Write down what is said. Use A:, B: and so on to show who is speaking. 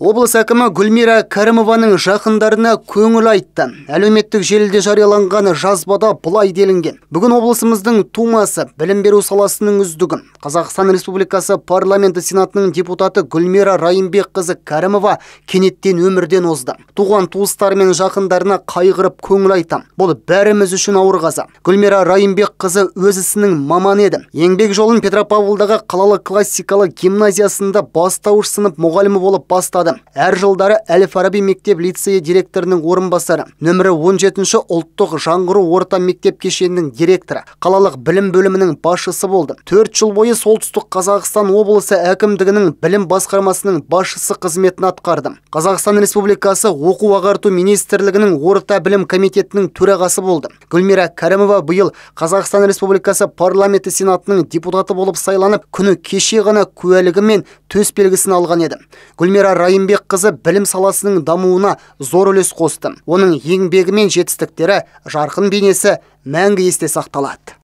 A: Облыс әкімі Гүлмира Кәрімованың жақындарына көңіл айтты. Әлеуметтік желіде жарияланған жазбада бұлай делінген. Бүгін облысымыздың тумасы, білім беру саласының үздігі, Қазақстан Республикасы парламенті сенатының депутаты Гүлмира Райымбек қызы Кәрімова кенеттен өмірден озды. Туған туыстары мен жақындарына қайғырып көңіл айтам. Бұл бәріміз үшін ауыр қаза. Гүлмира Райымбек қызы өз ісінің маманы еді. Еңбек жолын Петропавлдағы қалалық классикалық гимназиясында бастауыш сынып мұғалімі болып бастады әр жылдары әл фараби мектеп лицейі директорының орынбасары нөмірі 17-ші ұлттық жаңғыру орта мектеп кешенінің директоры қалалық білім бөлімінің басшысы болды төрт жыл бойы солтүстік қазақстан облысы әкімдігінің білім басқармасының басшысы қызметін атқарды қазақстан республикасы оқу ағарту министрлігінің орта білім комитетінің төрағасы болды гүлмира кәрімова биыл қазақстан республикасы парламенті сенатының депутаты болып сайланып күні кеше ғана куәлігі мен белгісін алған еді гүлмира райым қызы білім саласының дамуына зор үлес қосты оның еңбегімен жетістіктері жарқын бейнесі мәңгі есте сақталады